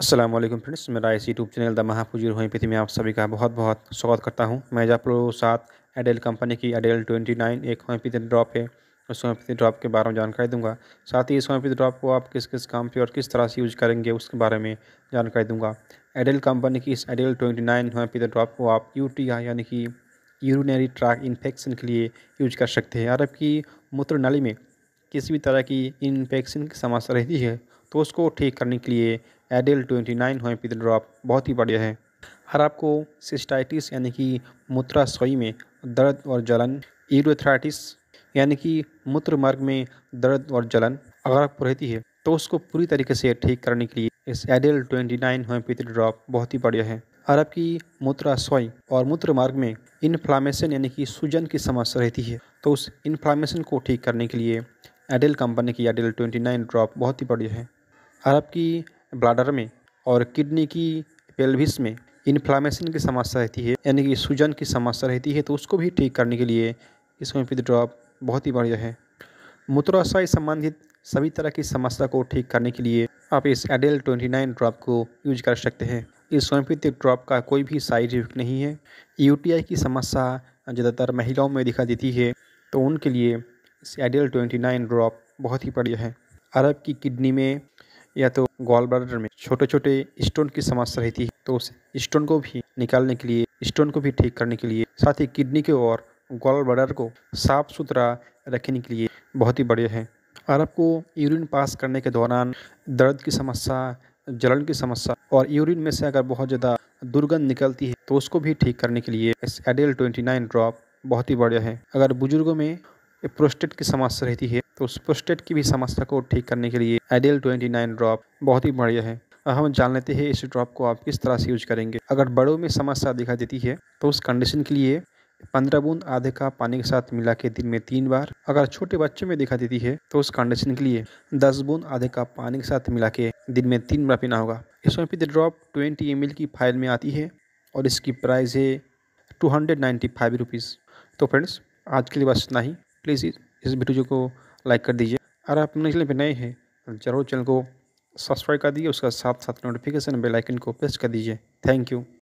Aslam friends मेरा इस YouTube channel the महाफुजूर हुई में आप सभी का बहुत बहुत स्वागत करता हूँ मैं आप लोगों के साथ एडेल कंपनी की एडेल ट्वेंटी नाइन एक होम्योपैथी ड्रॉप है उस होम्योपैथी ड्रॉप के बारे में जानकारी दूंगा साथ ही इस होम्योपैथी ड्रॉप को आप किस किस काम पे और किस तरह से यूज करेंगे उसके बारे में जानकारी दूंगा एडेल कंपनी की इस एडेल ट्वेंटी नाइन पीते ड्रॉप को आप यू यानी कि यूरिनरी ट्रैक इन्फेक्शन के लिए यूज कर सकते हैं और आपकी मूत्र नाली में किसी भी तरह की इन्फेक्शन की समस्या रहती है तो उसको ठीक करने के लिए Adel twenty nine homeopathy drop बहुत ही बढ़िया है हर आपको सिस्टाइटिस यानी कि मूत्राशयी में दर्द और जलन यूरोथ्राइटिस यानी कि मूत्र मार्ग में दर्द और जलन अगर आपको रहती है तो उसको पूरी तरीके से ठीक करने के लिए इस Adel twenty nine homeopathy drop बहुत ही बढ़िया है और आपकी सोई और मूत्र मार्ग में इन्फ्लामेशन यानी कि सूजन की समस्या रहती है तो उस इन्फ्लामेशन को ठीक करने के लिए एडेल कंपनी की एडेल ट्वेंटी नाइन ड्रॉप बहुत ही बढ़िया है अरब की ब्लाडर में और किडनी की पेल्विस में इन्फ्लामेशन की समस्या रहती है यानी कि सूजन की समस्या रहती है तो उसको भी ठीक करने के लिए इस होम्योपैथी ड्रॉप बहुत ही बढ़िया है मूत्राशय संबंधित सभी तरह की समस्या को ठीक करने के लिए आप इस एडेल ट्वेंटी नाइन ड्रॉप को यूज कर सकते हैं इस होम्योपैथिक ड्रॉप का कोई भी साइड इफेक्ट नहीं है यूटीआई की समस्या ज़्यादातर महिलाओं में दिखा देती है तो उनके लिए इस एडेल ट्वेंटी नाइन ड्रॉप बहुत ही बढ़िया है अरब की किडनी में या तो गॉल ब्लाडर में छोटे छोटे स्टोन की समस्या रहती है तो उस स्टोन को भी निकालने के लिए स्टोन को भी ठीक करने के लिए साथ ही किडनी के और गोल बॉर्डर को साफ सुथरा रखने के लिए बहुत ही बढ़िया है और आपको यूरिन पास करने के दौरान दर्द की समस्या जलन की समस्या और यूरिन में से अगर बहुत ज़्यादा दुर्गंध निकलती है तो उसको भी ठीक करने के लिए एस एडेल ट्वेंटी नाइन ड्रॉप बहुत ही बढ़िया है अगर बुजुर्गों में प्रोस्टेट की समस्या रहती है तो उस प्रोस्टेट की भी समस्या को ठीक करने के लिए एडियल ट्वेंटी नाइन ड्रॉप बहुत ही बढ़िया है हम जान लेते हैं इस ड्रॉप को आप किस तरह से यूज करेंगे अगर बड़ों में समस्या दिखाई देती है तो उस कंडीशन के लिए पंद्रह बूंद आधे का पानी के साथ मिला के दिन में तीन बार अगर छोटे बच्चों में दिखाई देती है तो उस कंडीशन के लिए दस बूंद आधे का पानी के साथ मिला के दिन में तीन बार पीना होगा इसमें पी ड्रॉप ट्वेंटी एम की फाइल में आती है और इसकी प्राइस है two hundred ninety five rupees तो फ्रेंड्स आज के लिए बस इतना ही प्लीज़ इस वीडियो को लाइक कर दीजिए अगर आप अपने चैनल पर नए हैं तो जरूर चैनल को सब्सक्राइब कर दीजिए उसका साथ साथ नोटिफिकेशन बेल आइकन को प्रेस कर दीजिए थैंक यू